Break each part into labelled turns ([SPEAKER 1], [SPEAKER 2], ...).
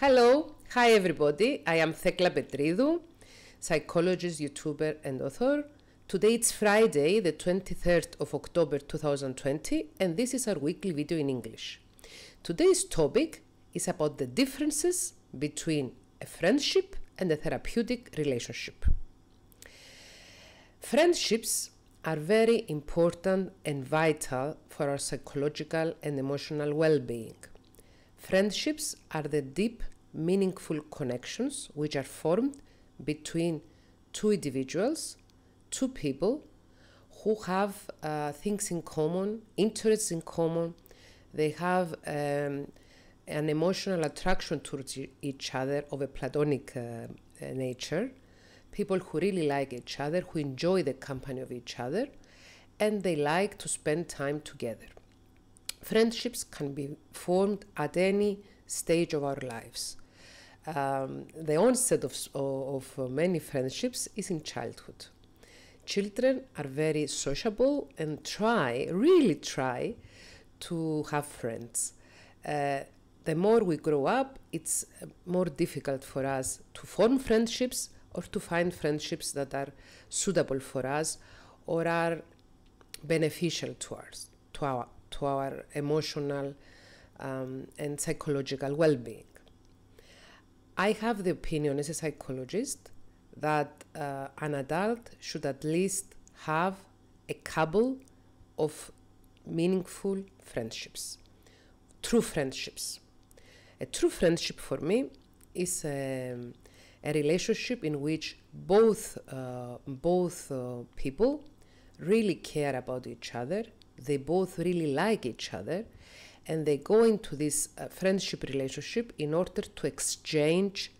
[SPEAKER 1] Hello, hi everybody. I am Thekla Petridou, psychologist, YouTuber, and author. Today it's Friday, the 23rd of October 2020, and this is our weekly video in English. Today's topic is about the differences between a friendship and a therapeutic relationship. Friendships are very important and vital for our psychological and emotional well being. Friendships are the deep, meaningful connections which are formed between two individuals, two people who have uh, things in common, interests in common, they have um, an emotional attraction towards each other of a platonic uh, nature, people who really like each other, who enjoy the company of each other, and they like to spend time together. Friendships can be formed at any stage of our lives. Um, the onset of, of, many friendships is in childhood. Children are very sociable and try, really try, to have friends. Uh, the more we grow up, it's more difficult for us to form friendships or to find friendships that are suitable for us or are beneficial to us, to our, to our emotional um, and psychological well being. I have the opinion as a psychologist that uh, an adult should at least have a couple of meaningful friendships, true friendships. A true friendship for me is a, um, a relationship in which both, uh, both uh, people really care about each other they both really like each other and they go into this uh, friendship relationship in order to exchange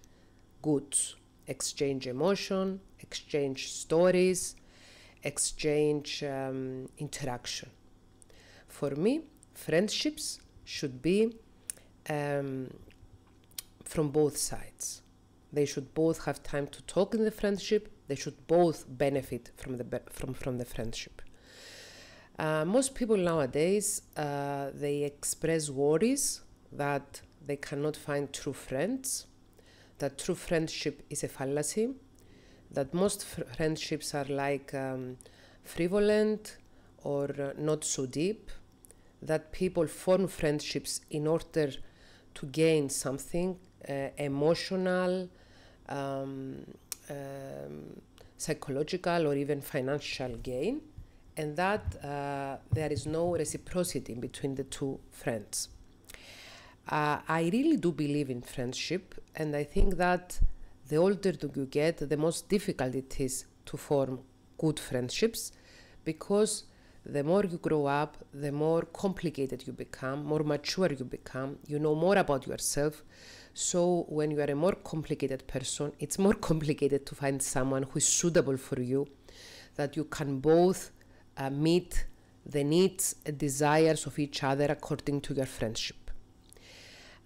[SPEAKER 1] goods, exchange emotion, exchange stories, exchange um, interaction. For me, friendships should be um, from both sides. They should both have time to talk in the friendship. They should both benefit from the from from the friendship. Uh, most people nowadays uh, they express worries that they cannot find true friends, that true friendship is a fallacy, that most fr friendships are like um, frivolent or uh, not so deep, that people form friendships in order to gain something uh, emotional, um, um, psychological, or even financial gain and that uh, there is no reciprocity between the two friends. Uh, I really do believe in friendship, and I think that the older you get, the most difficult it is to form good friendships because the more you grow up, the more complicated you become, more mature you become, you know more about yourself. So, when you are a more complicated person, it's more complicated to find someone who is suitable for you, that you can both uh, meet the needs and desires of each other according to your friendship.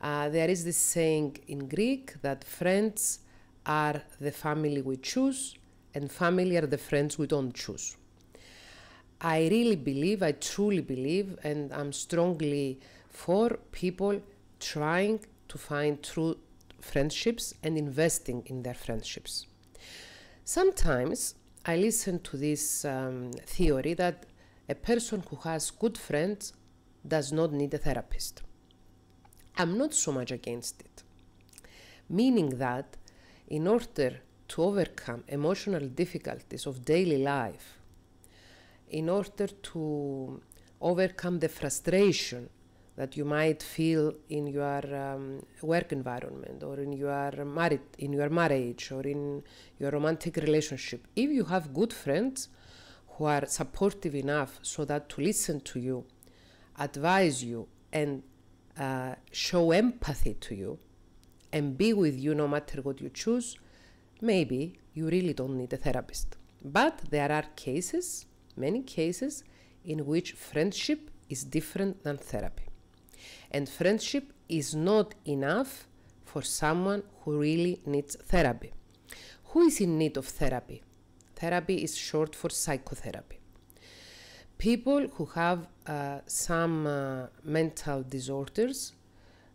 [SPEAKER 1] Uh, there is this saying in Greek that friends are the family we choose, and family are the friends we don't choose. I really believe, I truly believe, and I'm strongly for people trying to find true friendships and investing in their friendships. Sometimes I listened to this um, theory that a person who has good friends does not need a therapist. I'm not so much against it, meaning that in order to overcome emotional difficulties of daily life, in order to overcome the frustration that you might feel in your um, work environment or in your married in your marriage or in your romantic relationship if you have good friends who are supportive enough so that to listen to you advise you and uh, show empathy to you and be with you no matter what you choose maybe you really don't need a therapist but there are cases many cases in which friendship is different than therapy and friendship is not enough for someone who really needs therapy. Who is in need of therapy? Therapy is short for psychotherapy. People who have uh, some uh, mental disorders,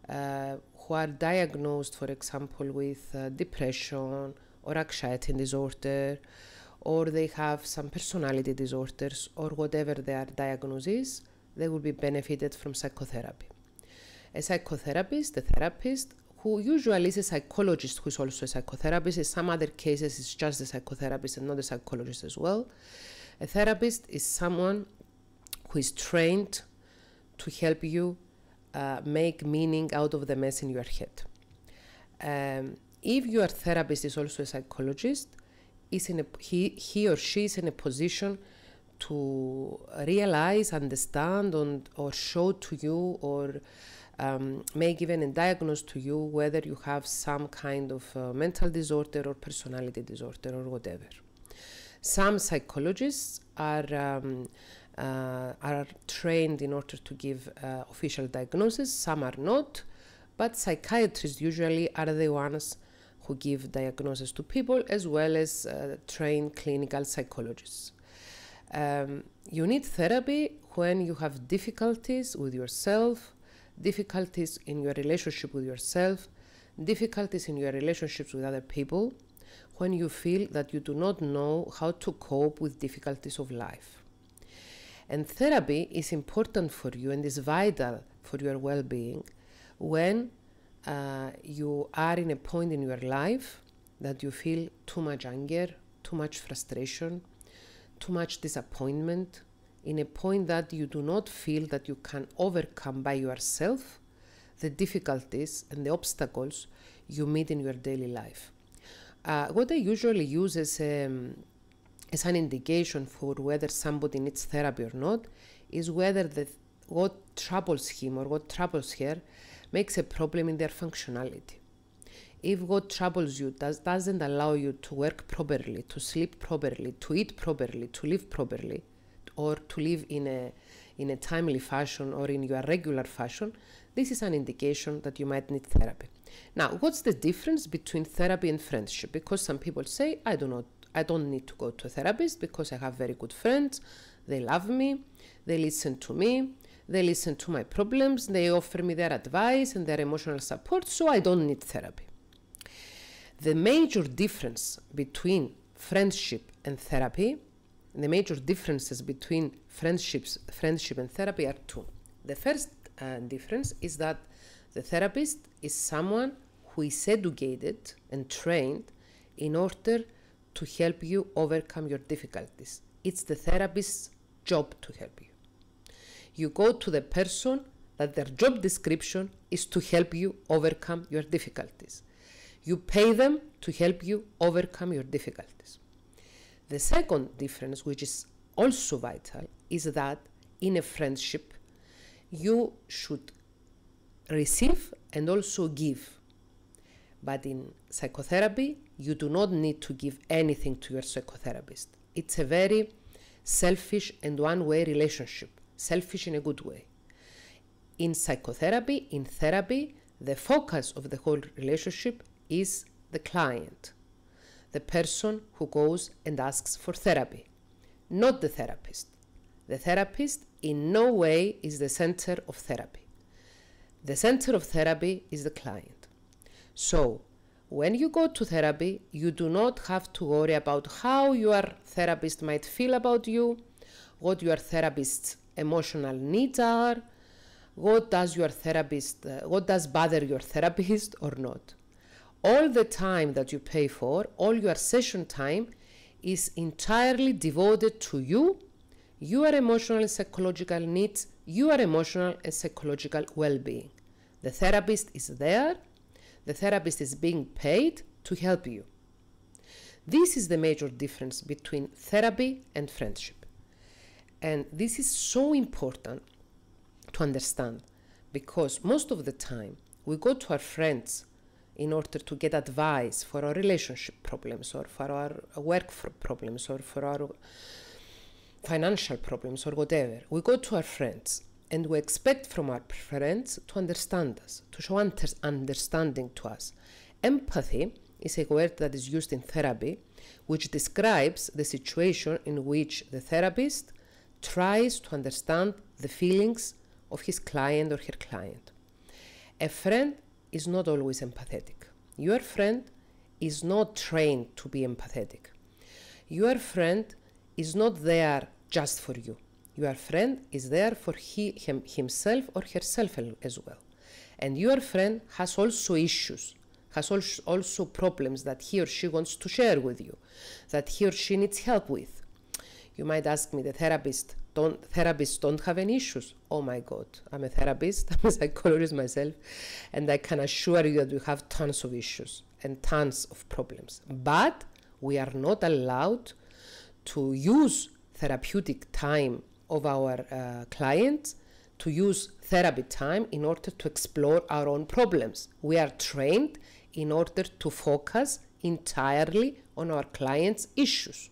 [SPEAKER 1] uh, who are diagnosed, for example, with uh, depression or anxiety disorder, or they have some personality disorders, or whatever their diagnosis, they will be benefited from psychotherapy a psychotherapist, a therapist, who usually is a psychologist who's also a psychotherapist. In some other cases, it's just a psychotherapist and not a psychologist as well. A therapist is someone who is trained to help you uh, make meaning out of the mess in your head. Um, if your therapist is also a psychologist, is in a, he, he or she is in a position to realize, understand, and or show to you or um, may give an diagnose to you whether you have some kind of uh, mental disorder or personality disorder or whatever. Some psychologists are um, uh, are trained in order to give uh, official diagnosis. Some are not, but psychiatrists usually are the ones who give diagnosis to people as well as uh, trained clinical psychologists. Um, you need therapy when you have difficulties with yourself, difficulties in your relationship with yourself, difficulties in your relationships with other people, when you feel that you do not know how to cope with difficulties of life. And therapy is important for you and is vital for your well being when uh, you are in a point in your life that you feel too much anger, too much frustration, too much disappointment, in a point that you do not feel that you can overcome by yourself the difficulties and the obstacles you meet in your daily life. Uh, what I usually use as, um, as an indication for whether somebody needs therapy or not is whether the, what troubles him or what troubles her makes a problem in their functionality. If what troubles you does, doesn't allow you to work properly, to sleep properly, to eat properly, to live properly, or to live in a in a timely fashion or in your regular fashion, this is an indication that you might need therapy. Now, what's the difference between therapy and friendship? Because some people say, I do not I don't need to go to a therapist because I have very good friends. They love me, they listen to me, they listen to my problems, they offer me their advice and their emotional support, so I don't need therapy. The major difference between friendship and therapy the major differences between friendships, friendship and therapy are two. The first uh, difference is that the therapist is someone who is educated and trained in order to help you overcome your difficulties. It's the therapist's job to help you. You go to the person that their job description is to help you overcome your difficulties. You pay them to help you overcome your difficulties. The second difference, which is also vital, is that in a friendship, you should receive and also give. But in psychotherapy, you do not need to give anything to your psychotherapist. It's a very selfish and one way relationship, selfish in a good way. In psychotherapy, in therapy, the focus of the whole relationship is the client the person who goes and asks for therapy, not the therapist. The therapist in no way is the center of therapy. The center of therapy is the client. So, when you go to therapy, you do not have to worry about how your therapist might feel about you, what your therapist's emotional needs are, what does your therapist, uh, what does bother your therapist or not. All the time that you pay for, all your session time, is entirely devoted to you, your emotional and psychological needs, your emotional and psychological well being. The therapist is there, the therapist is being paid to help you. This is the major difference between therapy and friendship. And this is so important to understand because most of the time we go to our friends in order to get advice for our relationship problems or for our work problems or for our financial problems or whatever. We go to our friends and we expect from our friends to understand us, to show understanding to us. Empathy is a word that is used in therapy, which describes the situation in which the therapist tries to understand the feelings of his client or her client. A friend is not always empathetic. Your friend is not trained to be empathetic. Your friend is not there just for you. Your friend is there for he, him, himself or herself as well. And your friend has also issues, has also problems that he or she wants to share with you, that he or she needs help with, you might ask me, the therapist, don't therapists don't have any issues. Oh my God, I'm a therapist, I'm a psychologist myself, and I can assure you that we have tons of issues and tons of problems. But we are not allowed to use therapeutic time of our uh, clients to use therapy time in order to explore our own problems. We are trained in order to focus entirely on our clients' issues.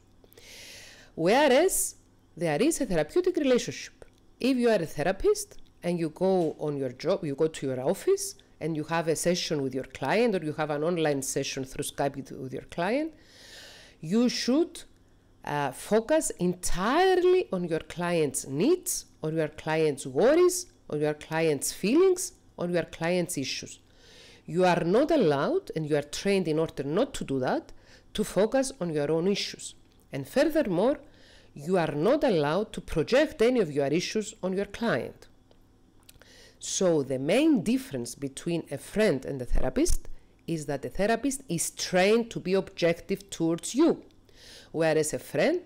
[SPEAKER 1] Whereas there is a therapeutic relationship. If you are a therapist and you go on your job, you go to your office and you have a session with your client or you have an online session through Skype with your client, you should uh, focus entirely on your client's needs, on your client's worries, on your client's feelings, on your client's issues. You are not allowed, and you are trained in order not to do that, to focus on your own issues. And furthermore, you are not allowed to project any of your issues on your client. So, the main difference between a friend and a therapist is that the therapist is trained to be objective towards you, whereas a friend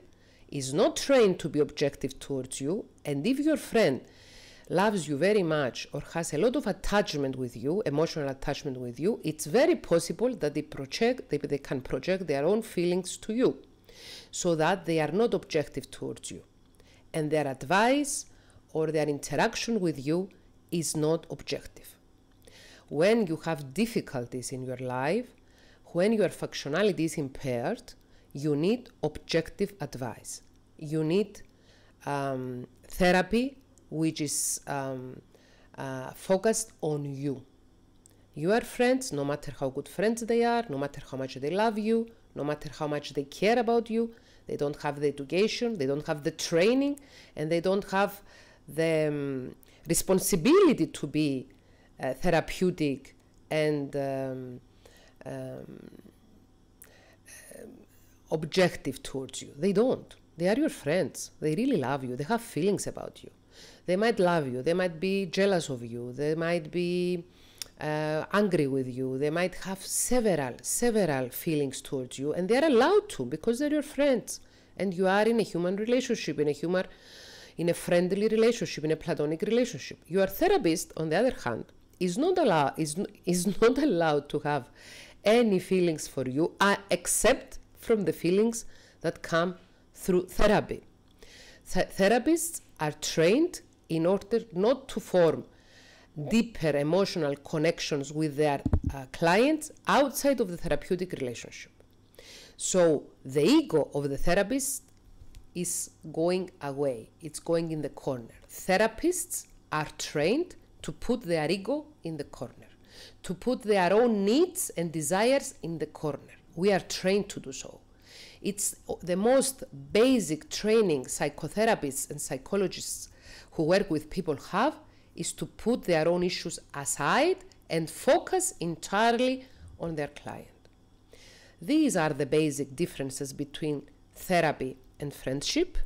[SPEAKER 1] is not trained to be objective towards you. And if your friend loves you very much or has a lot of attachment with you, emotional attachment with you, it's very possible that they project they, they can project their own feelings to you so that they are not objective towards you and their advice or their interaction with you is not objective. When you have difficulties in your life, when your functionality is impaired, you need objective advice. You need um, therapy which is um, uh, focused on you. Your friends, no matter how good friends they are, no matter how much they love you, no matter how much they care about you. They don't have the education, they don't have the training, and they don't have the um, responsibility to be uh, therapeutic and um, um, objective towards you. They don't. They are your friends. They really love you. They have feelings about you. They might love you. They might be jealous of you. They might be uh, angry with you. They might have several, several feelings towards you, and they are allowed to because they're your friends, and you are in a human relationship, in a human, in a friendly relationship, in a platonic relationship. Your therapist, on the other hand, is not allowed is is not allowed to have any feelings for you uh, except from the feelings that come through therapy. Th therapists are trained in order not to form deeper emotional connections with their uh, clients outside of the therapeutic relationship. So the ego of the therapist is going away, it's going in the corner. Therapists are trained to put their ego in the corner, to put their own needs and desires in the corner. We are trained to do so. It's the most basic training psychotherapists and psychologists who work with people have is to put their own issues aside and focus entirely on their client. These are the basic differences between therapy and friendship.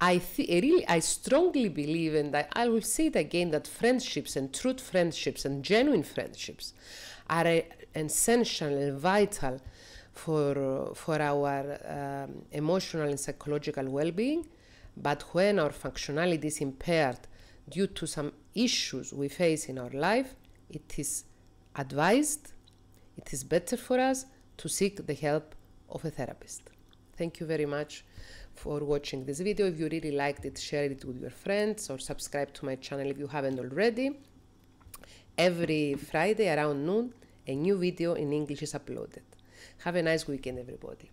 [SPEAKER 1] I, th- I really, I strongly believe, and I, I will say it again, that friendships and true friendships and genuine friendships are a, essential and vital for for our um, emotional and psychological well-being. But when our functionality is impaired due to some issues we face in our life, it is advised, it is better for us to seek the help of a therapist. Thank you very much for watching this video. If you really liked it, share it with your friends or subscribe to my channel if you haven't already. Every Friday around noon, a new video in English is uploaded. Have a nice weekend, everybody.